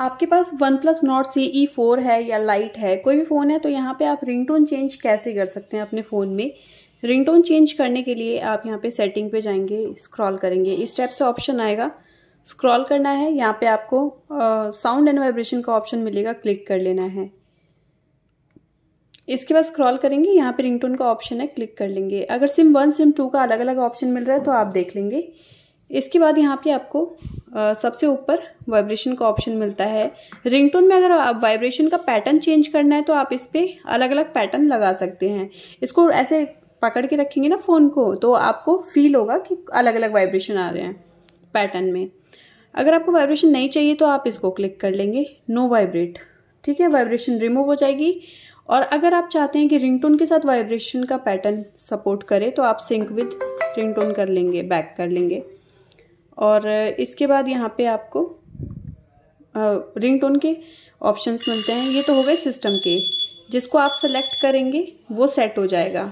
आपके पास OnePlus Nord C E four है या लाइट है कोई भी फ़ोन है तो यहाँ पे आप रिंगटोन चेंज कैसे कर सकते हैं अपने फ़ोन में रिंगटोन चेंज करने के लिए आप यहाँ पे सेटिंग पे जाएंगे स्क्रॉल करेंगे इस टाइप से ऑप्शन आएगा स्क्रॉल करना है यहाँ पे आपको साउंड एंड वाइब्रेशन का ऑप्शन मिलेगा क्लिक कर लेना है इसके बाद स्क्रॉल करेंगे यहाँ पर रिंगटोन का ऑप्शन है क्लिक कर लेंगे अगर सिम वन सिम टू का अलग अलग ऑप्शन मिल रहा है तो आप देख लेंगे इसके बाद यहाँ पे आपको सबसे ऊपर वाइब्रेशन का ऑप्शन मिलता है रिंगटोन में अगर आप वाइब्रेशन का पैटर्न चेंज करना है तो आप इस पर अलग अलग पैटर्न लगा सकते हैं इसको ऐसे पकड़ के रखेंगे ना फ़ोन को तो आपको फील होगा कि अलग अलग वाइब्रेशन आ रहे हैं पैटर्न में अगर आपको वाइब्रेशन नहीं चाहिए तो आप इसको क्लिक कर लेंगे नो वाइब्रेट ठीक है वाइब्रेशन रिमूव हो जाएगी और अगर आप चाहते हैं कि रिंगटोन के साथ वाइब्रेशन का पैटर्न सपोर्ट करे तो आप सिंक विद रिंगटोन कर लेंगे बैक कर लेंगे और इसके बाद यहाँ पे आपको रिंग टोन के ऑप्शंस मिलते हैं ये तो हो गए सिस्टम के जिसको आप सेलेक्ट करेंगे वो सेट हो जाएगा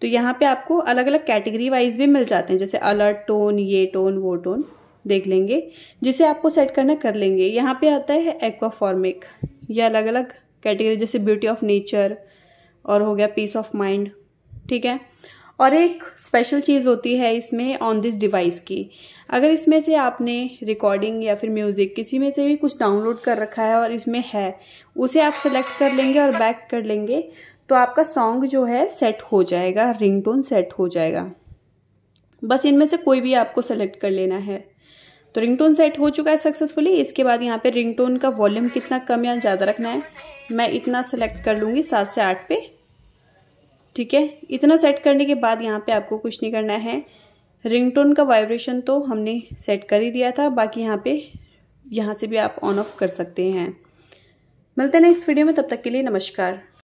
तो यहाँ पे आपको अलग अलग कैटेगरी वाइज भी मिल जाते हैं जैसे अलर्ट टोन ये टोन वो टोन देख लेंगे जिसे आपको सेट करना कर लेंगे यहाँ पे आता है एक्वाफॉर्मिक या अलग अलग कैटेगरी जैसे ब्यूटी ऑफ नेचर और हो गया पीस ऑफ माइंड ठीक है और एक स्पेशल चीज़ होती है इसमें ऑन दिस डिवाइस की अगर इसमें से आपने रिकॉर्डिंग या फिर म्यूज़िक किसी में से भी कुछ डाउनलोड कर रखा है और इसमें है उसे आप सेलेक्ट कर लेंगे और बैक कर लेंगे तो आपका सॉन्ग जो है सेट हो जाएगा रिंगटोन सेट हो जाएगा बस इनमें से कोई भी आपको सेलेक्ट कर लेना है तो रिंगटोन सेट हो चुका है सक्सेसफुली इसके बाद यहाँ पे रिंगटोन का वॉल्यूम कितना कम या ज़्यादा रखना है मैं इतना सेलेक्ट कर लूँगी सात से आठ पे ठीक है इतना सेट करने के बाद यहाँ पे आपको कुछ नहीं करना है रिंगटोन का वाइब्रेशन तो हमने सेट कर ही दिया था बाकी यहाँ पे यहाँ से भी आप ऑन ऑफ कर सकते हैं मिलते हैं नेक्स्ट वीडियो में तब तक के लिए नमस्कार